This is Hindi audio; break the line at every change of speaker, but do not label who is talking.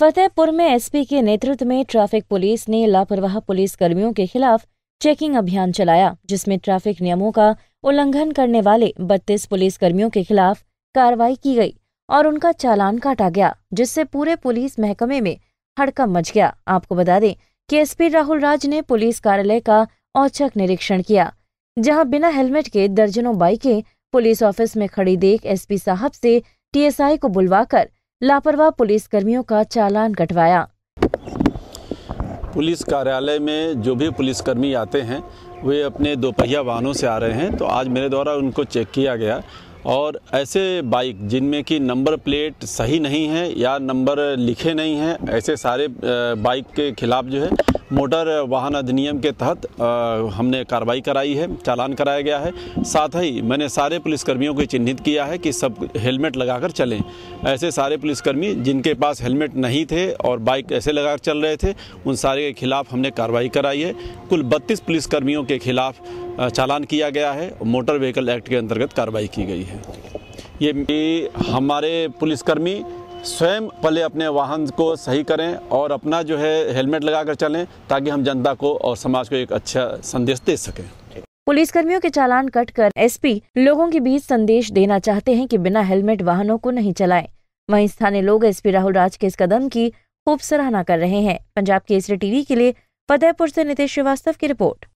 फतेहपुर में एसपी के नेतृत्व में ट्रैफिक पुलिस ने लापरवाह पुलिस कर्मियों के खिलाफ चेकिंग अभियान चलाया जिसमें ट्रैफिक नियमों का उल्लंघन करने वाले बत्तीस पुलिस कर्मियों के खिलाफ कार्रवाई की गई और उनका चालान काटा गया जिससे पूरे पुलिस महकमे में हड़कम मच गया आपको बता दें कि एसपी राहुल राज ने पुलिस कार्यालय का औचक निरीक्षण किया जहां बिना हेलमेट के दर्जनों बाइकें पुलिस ऑफिस में खड़ी देख एसपी साहब से टीएसआई को बुलवाकर लापरवाह पुलिसकर्मियों का चालान कटवाया
पुलिस कार्यालय में जो भी पुलिसकर्मी आते हैं वे अपने दोपहिया वाहनों से आ रहे हैं तो आज मेरे द्वारा उनको चेक किया गया और ऐसे बाइक जिनमें कि नंबर प्लेट सही नहीं है या नंबर लिखे नहीं हैं ऐसे सारे बाइक के खिलाफ जो है मोटर वाहन अधिनियम के तहत हमने कार्रवाई कराई है चालान कराया गया है साथ ही मैंने सारे पुलिसकर्मियों को चिन्हित किया है कि सब हेलमेट लगाकर चलें ऐसे सारे पुलिसकर्मी जिनके पास हेलमेट नहीं थे और बाइक ऐसे लगाकर चल रहे थे उन सारे के खिलाफ हमने कार्रवाई कराई है कुल बत्तीस पुलिसकर्मियों के खिलाफ चालान किया गया है मोटर व्हीकल एक्ट के अंतर्गत कार्रवाई की गई है ये हमारे पुलिसकर्मी स्वयं पहले अपने वाहन को सही करें और अपना जो है हेलमेट लगाकर चलें ताकि हम जनता को और समाज को एक अच्छा संदेश दे सकें
कर्मियों के चालान कट कर एसपी लोगों के बीच संदेश देना चाहते हैं कि बिना हेलमेट वाहनों को नहीं चलाएं। वहीं स्थानीय लोग एसपी राहुल राज के इस कदम की खूब सराहना कर रहे हैं पंजाब केसरी टीवी के लिए फतेहपुर से नितेश श्रीवास्तव की रिपोर्ट